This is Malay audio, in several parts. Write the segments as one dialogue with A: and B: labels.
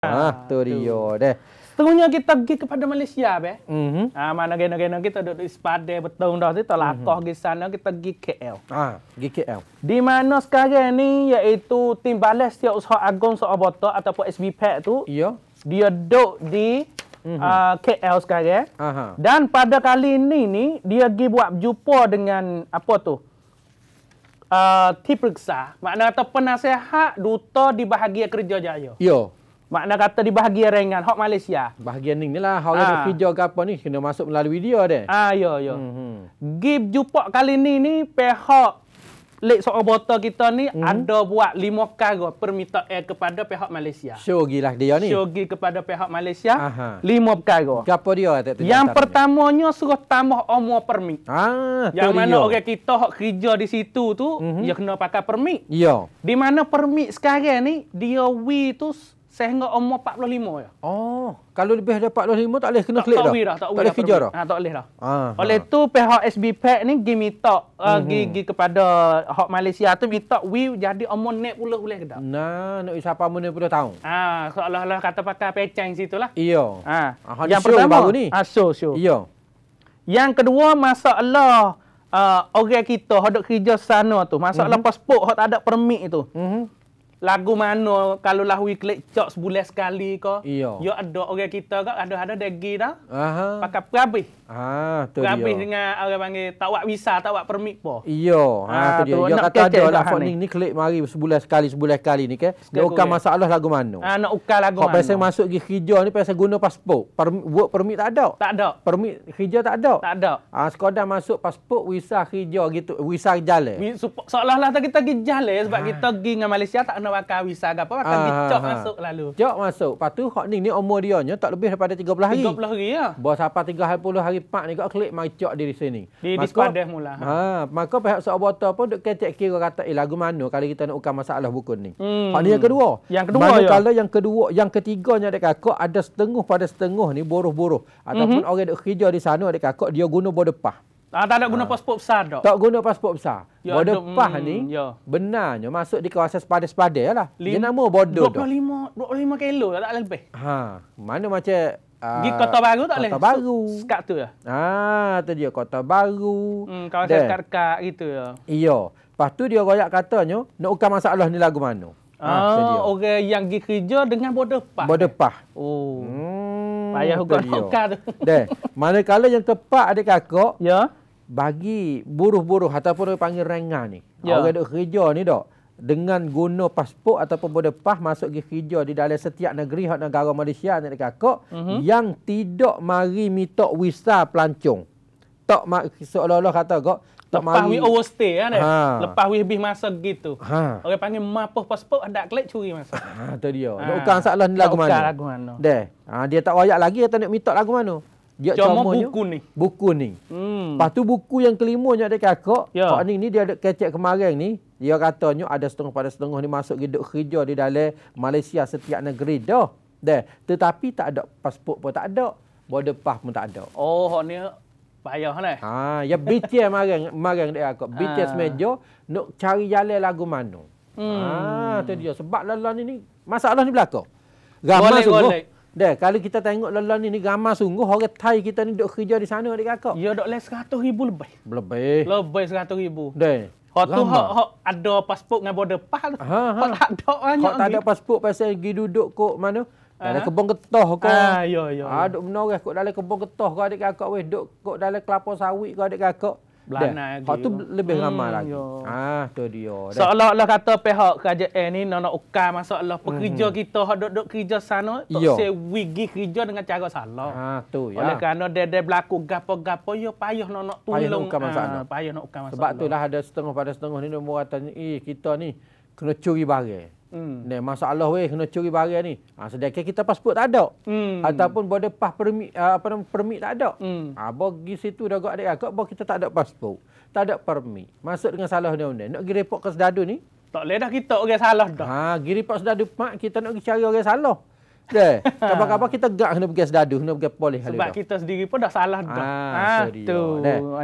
A: Ah, ah
B: tu dia deh.
A: Setengahnya kita pergi kepada Malaysia be. Mm Ah, mana gena-gena kita duduk di Spade betul dah tu terlatih mm -hmm. di sana kita pergi KL. Ah, pergi KL. Di mana sekarang ni iaitu tim balas dia Usaha Agong Sabota ataupun SB Pack tu. Iya. Dia duduk di mm -hmm. uh, ah, KL sekarang. Aha. Dan pada kali ini ni dia pergi buat jumpa dengan apa tu? Uh, ah, tiperiksa. Makna atau penasehat duta di bahagia kerja jaya. yo. Makna kata di bahagian ringan hak Malaysia. Bahagian ni lah hak ha. Ah. video ke apa ni kena masuk melalui video dia. Ah ha, ya ya. Hmm. Gib jumpa kali ni ni pihak Lek soal botol kita ni hmm. ada buat lima kali permintaan kepada pihak Malaysia. Syogi
B: lah dia ni. Syogi
A: kepada pihak Malaysia. Aha. Lima kali. Apa dia? Tak, yang pertamanya ni. suruh tambah umur permit. Ah, yang mana dia. orang kita yang kerja di situ tu, mm -hmm. dia kena pakai permit. Ya. Di mana permit sekarang ni, dia we tu saya hingga umur 45 je. Ya. Oh, kalau lebih dari 45 tak boleh kena klik dah. dah. Tak boleh dah. Tak boleh dah. Ha, tak boleh dah. Ah, Oleh tu pihak SB Pack ni gimi tok uh, mm gigi mhm. kepada hak Malaysia tu minta we jadi umur net pula boleh ke tak? Nah, nak siapa mun 20 tahun. Ah, ha, seolah-olah kata pakai pecing situlah. Iya. Ha. Ah, yang pertama baru ni. Ah, so, so. Iya. Yang kedua masalah uh, orang kita hendak kerja sana tu. Masalah mm-hmm. pasport hak ada permit tu. Mhm lagu mana kalau lah weekly cok sebulan sekali ke. Iya. Yo ada orang kita ke ada ada degi dah. Aha. Pakai perabih. Ah, tu perabih dia. dengan orang panggil tak buat visa, tak buat permit po. Iya. Ah, ha, ah, tu dia. Ya kata ada lah phone ni
B: klik mari sebulan sekali sebulan sekali ni ke. Dia ukar masalah lagu mana. Ah,
A: nak ukar lagu mana. Kau pasal
B: masuk pergi kerja ni pasal guna pasport. Permit work permit tak ada. Tak ada. Permit kerja tak ada.
A: Tak ada. Ah, sekadar masuk pasport visa kerja gitu, visa jalan. Seolah-olah kita pergi jalan sebab ah. kita pergi dengan Malaysia tak ada nak makan wisa ke apa, makan ha, ha, ha. masuk lalu.
B: Cok masuk. Lepas tu, ni, ni umur dia ni, tak lebih daripada 13 hari. 30 hari, ya. Bawa sampai 30 hari, pak ni, kau klik mari cok diri sini. Di, di sepadah mula. Ha. ha. Maka pihak sebab botol pun, duk ketik kira kata, eh lagu mana kali kita nak ukan masalah buku ni. Hmm. Hak yang kedua. Yang kedua, mana ya. Kalau yang kedua, yang ketiganya, adik kakak, ada setengah pada setengah ni, boroh boroh. Mhm. Ataupun mm -hmm. orang duk kerja di sana, adik kakak, dia guna bodoh bodepah.
A: Ah, tak nak guna ha. pasport besar tak? Tak
B: guna pasport besar. Ya, border do, pass mm, ni ya. benarnya masuk di kawasan sepadan-sepadan lah. Lim, Dia nama border 25,
A: tu. 25 kilo tak, tak lebih.
B: Ha. Mana macam Uh, ah, di kota baru tak kota boleh? Kota baru. Skat tu ya? Ah, tu dia kota baru.
A: Hmm, kawasan skat-skat gitu ya?
B: Iya. Lepas tu dia royak katanya, nak ukan masalah ni lagu mana? Ha, ah, ha,
A: orang yang pergi kerja dengan bodoh pah.
B: Bodoh pah. Oh. Hmm, Payah ukan tu. Deh, manakala yang tepat adik kakak, ya? bagi buruh-buruh ataupun orang panggil rengah ni. Ya. Orang duk kerja ni dok dengan guna pasport ataupun boleh pas masuk ke kerja di dalam setiap negeri hak negara Malaysia nak dekat uh-huh. yang tidak mari minta visa pelancong. Tak mak seolah-olah kata kok tak lepas mari. overstay kan. Ha.
A: Lepas we habis masa gitu. Ha. Orang panggil mapoh pasport ada klik curi masa. Ha tu dia. Ha. Bukan salah lagu mana. Lagu mana.
B: Deh. Ha, dia tak wayak lagi kata nak minta lagu mana.
A: Dia cuma buku ni. Buku ni. Hmm. Lepas
B: tu buku yang kelima ni ada kakak. Yeah. Pak Ning ni dia ada kecek kemarin ni. Dia katanya ada setengah pada setengah ni masuk hidup kerja di dalam Malaysia setiap negeri dah. Dah. Tetapi tak ada pasport pun tak ada. Border pas pun tak ada.
A: Oh, hak ni payah lah. Eh? Ha,
B: ya BTS marang marang dia kak. BTS ah. meja nak cari jalan lagu mana.
A: Hmm. Ha,
B: tu dia sebab lalan ni masalah ni belaka.
A: Ramai sungguh. Boleh.
B: Dah, kalau kita tengok lelah ni, ni gamar sungguh, orang Thai kita ni dok kerja di sana, adik kakak. Ya,
A: dok less seratus ribu lebih. Lebih. Lebih seratus ribu. Dah. Hak tu hak ada pasport dengan border pas. Ha, ha. tak ada banyak. Hak tak ada
B: pasport pasal pergi duduk kok mana? Dalam ha. kebun getah kok. Ha, ya, ya, ya. Ha, duduk menoreh kok dalam kebun getah kok adik kakak. Weh, dok, kok dalam kelapa sawit kok adik kakak belanai lagi. Hak tu lebih hmm, ramai lagi. Ya. Ah, tu dia.
A: Seolah-olah so, kata pihak kerajaan ni nak nak ukai masalah pekerja hmm. kita hak duduk kerja sana tak se wigi kerja dengan cara salah.
B: Ah, tu ya. Oleh kerana
A: dia dia berlaku gapo-gapo yo, payah nak nak tolong. Payah nak ukai masalah. Ah, payah nak ukai masalah. Sebab itulah ada
B: setengah pada setengah ni nombor atas ni, eh kita ni kena curi barang. Hmm. Dan masalah weh kena curi barang ni. Ha, ah, sedangkan kita pasport tak ada. Hmm. Ataupun boleh pas permit ah, apa nama permit tak ada. Hmm. Ha, ah, bagi situ dah agak adik agak kita tak ada pasport. Tak ada permit. Masuk dengan salah dia undang. Nak pergi report ke sedadu
A: ni. Tak boleh dah kita orang salah dah. Ha, pergi report sedadu mak kita nak pergi cari orang salah.
B: Deh, apa-apa kita gak kena pergi sedadu, kena pergi polis. Sebab
A: kita sendiri pun dah salah dah. Ha, ha tu.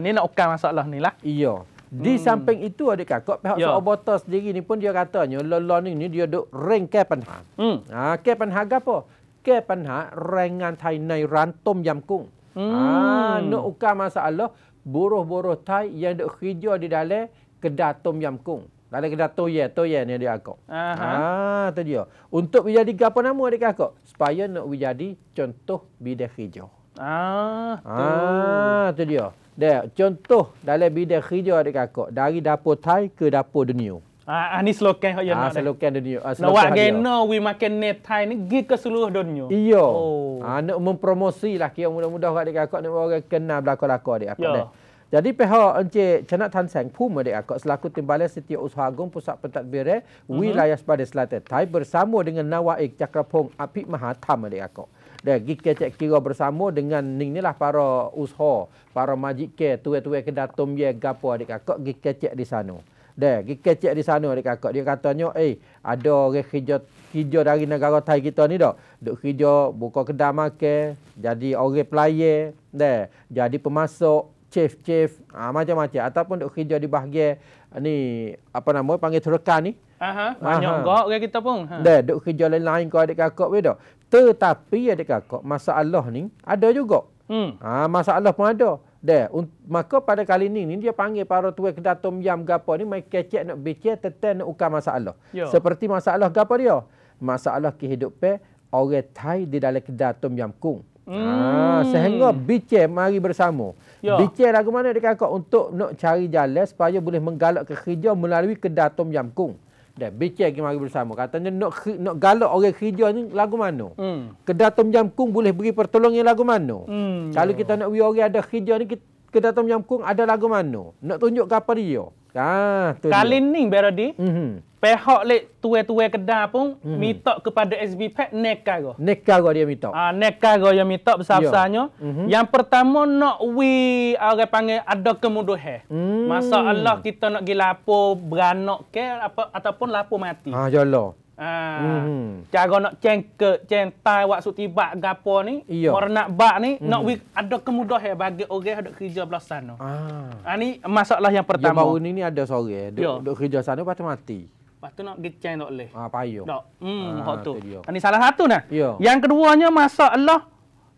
A: Ini nak okan masalah ni lah. Iya. Di hmm. samping itu adik kakak pihak yeah. Sobota
B: sendiri ni pun dia katanya lelah ni ni dia duk ring ke panha. Hmm. Ha ke panha apa? Ke panha rengan thai nai rantum yamkung. Hmm. Ha nak ukar masalah buruh-buruh thai yang duk kerja di dalam kedai tom kung. Dalam kedai tu ye, tu ye ni adik kakak. Ha tu dia. Untuk menjadi apa nama adik kakak? Supaya nak menjadi contoh bidah hijau.
A: Ah, tu. ah,
B: tu dia. Dia contoh dalam bidang kerja ada kakak dari dapur Thai ke dapur dunia.
A: Ah, ah, ni slogan hok yang ah, ah, slogan
B: dunia. Ah, slogan nah, gena
A: we makan ni Thai ni gig ke seluruh dunia. Iyo.
B: Oh. Ah, nak mempromosilah kira mudah-mudah adik kakak nak orang kenal belako-lako dia. kakak. Ya. Jadi pihak Encik Cenak Tan Seng Pum adik akak selaku Timbalan Setia Usaha Agung Pusat Pentadbiran eh, mhm. Wilayah Sepada Selatan Thai bersama dengan Nawaik Cakrapong Apik Mahatham adik akak dan kita cek kira bersama dengan inilah para usha para majik ke tuwe-tuwe ke datum ye gapo adik kakak kita cek di sana dan kita cek di sana adik kakak dia katanya eh ada orang kerja kerja dari negara Thai kita ni dok dok kerja buka kedai makan jadi orang pelayan dan jadi pemasok chef-chef ha, macam-macam ataupun dok kerja di bahagian ni apa nama panggil terekan ni
A: Aha, banyak gak kita pun. Ha. Dek,
B: kerja lain-lain kau adik kakak we dah. Tetapi adik kakak, masalah ni ada juga. Hmm. Ha, masalah pun ada. Deh, maka pada kali ini, dia panggil para tuan kedatum yang gapa ni, main kecek nak bicara tentang nak ukar masalah. Yo. Ya. Seperti masalah gapa dia? Masalah kehidupan orang Thai di dalam kedatum yang kung. Hmm. Ha, sehingga bicara mari bersama. Ya. Bicara lagu mana adik kakak untuk nak cari jalan supaya boleh menggalak ke kerja melalui kedatum yang kung. Dan bincang lagi mari bersama. Katanya nak nak galak orang kerja ni lagu mana? Hmm. Kedah Tom Jam boleh beri pertolongan lagu mana?
A: Hmm. Kalau
B: kita nak beri orang ada kerja ni, Kedah Tom Jam ada lagu mana? Nak tunjuk ke apa dia? Ha, ah, tunjuk. Kali
A: ni, Berody. Mm pihak lek tua-tua kedah pun hmm. minta kepada SB Pet nekago. Nekago dia minta. Ah go yang minta besar-besarnya. Yeah. Mm-hmm. Yang pertama nak we orang panggil ada kemuduhan. Hmm. Masa Allah kita nak gila apa beranak ke apa ataupun lapo mati. Ah jalo. Ah. Mm-hmm. nak ceng ke ceng tai waktu tiba gapo ni, yeah. orang bak ni mm nak we ada kemudahan bagi orang ada kerja belah sana. Ah. Ah ni masalah yang pertama. Yang baru
B: ni ni ada sore, eh. duk, yeah. kerja sana patut
A: mati. Lepas tu nak gecang tak boleh. Ha ah, payo. Tak. Hmm, ha, tu. Dia. Ini salah satu nah. Yo. Yang keduanya masa Allah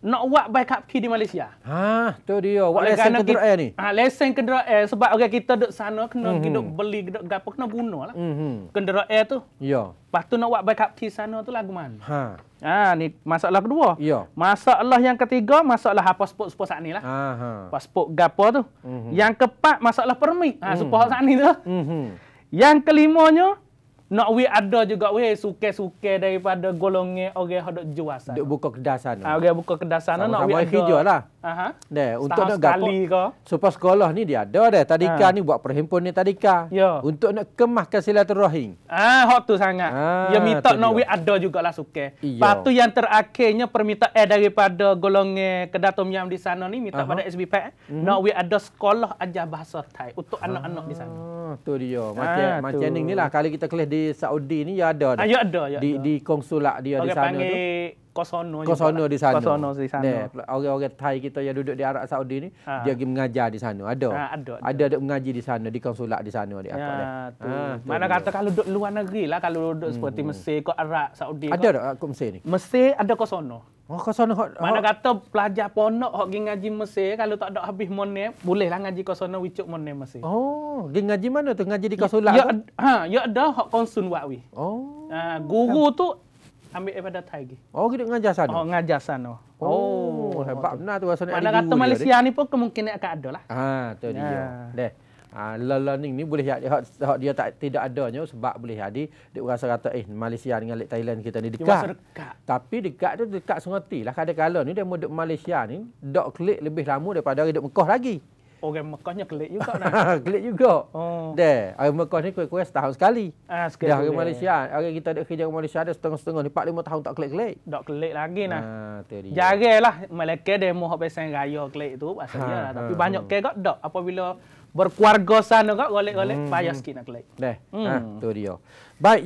A: nak buat backup key di Malaysia. Ah tu dia. Buat lesen air ni. Ah lesen kenderaan sebab orang okay, kita duduk sana kena mm-hmm. beli, duduk gapo kena bunuh lah. Mm-hmm. Kenderaan tu. Ya. Lepas tu nak buat backup key sana tu lagu mana. Ha. Ha, ni masalah kedua. Ya. Masalah yang ketiga, masalah apa pasport sepot saat ni lah. Ha, Pasport gapo tu. Mm-hmm. Yang keempat, masalah permit. Ha, mm-hmm. sepot saat ni tu. Mm-hmm. Yang kelimanya, nak we ada juga we suka-suka daripada golongan orang hendak jual sana. Dek buka kedai sana. Ah, orang buka kedai sana nak we ada. Jual lah. Aha.
B: Deh, untuk nak gapo. Ke? Supaya sekolah ni dia ada deh. Tadika ha. ni buat perhimpunan ni tadika. Ya. Untuk nak kemahkan silaturahim.
A: Ah, hot tu sangat. Ha, ya minta nak we ada jugalah suka. Patu yang terakhirnya permintaan eh daripada golongan kedai Tom Yam di sana ni minta Aha. pada SBP eh. mm -hmm. nak we ada sekolah ajar bahasa Thai untuk ah. anak-anak di sana. Ha.
B: Oh, tu dia. Ah, macam ah, macam ni lah kali kita kelas di Saudi ni ya ada dah. Ah, ya ada ya. Di ada. di konsulat lah dia okay, di sana tu.
A: Kosono, Kosono di sana. Kosono di sana.
B: Orang-orang Thai kita yang duduk di Arab Saudi ni, ha. dia pergi mengajar di sana. Ada. Ha, ada, ada. ada. Ada mengaji di sana, di konsulat lah di sana. Di ya, apa, tu. Mana
A: kata dia. kalau duduk luar negeri lah, kalau duduk hmm. seperti Mesir, Arab Saudi. Ada tak ke Mesir ni? Mesir ada Kosono. Oh, kosono hok. Mana kata pelajar ponok hok gi ngaji Mesir kalau tak ada habis mone, bolehlah lah ngaji kosono wicuk mone Mesir.
B: Oh, gi ngaji mana tu? Ngaji di kasulah. Ya,
A: ha, ya ada hok konsun buat Oh. Ha, guru tu ambil daripada Thai gi. Oh, kita ngajar sana. Oh, ngajar sana. Oh, oh hebat benar tu Mana kata Malaysia ni pun kemungkinan akan ada lah.
B: Ha, tu dia. Ha. Deh uh, learning ni boleh ya- hak, hak, dia tak tidak adanya sebab boleh jadi dia rasa kata eh Malaysia dengan Thailand kita ni dekat. dekat. Tapi dekat tu dekat sengertilah kadang-kadang ni dia mau Malaysia ni dok klik lebih lama daripada hidup Mekah lagi.
A: Orang Mekahnya kelik juga
B: nak. kelik juga. Oh. Deh, orang Mekah ni kuih-kuih setahun sekali.
A: Ah, sekali. Dah orang Malaysia, orang kita dekat kerja orang Malaysia ada setengah-setengah ni 4 5 tahun tak kelik-kelik. Dok kelik lagi nah. Ha, ah, Jarilah Malaysia demo hak pesan raya kelik tu asalnya. ha, lah. Tapi ha, banyak ha. kek dak apabila berkeluarga sana kak golek-golek hmm. payah sikit nak kelek.
B: Deh. Hmm. Ha, tu dia. Baik.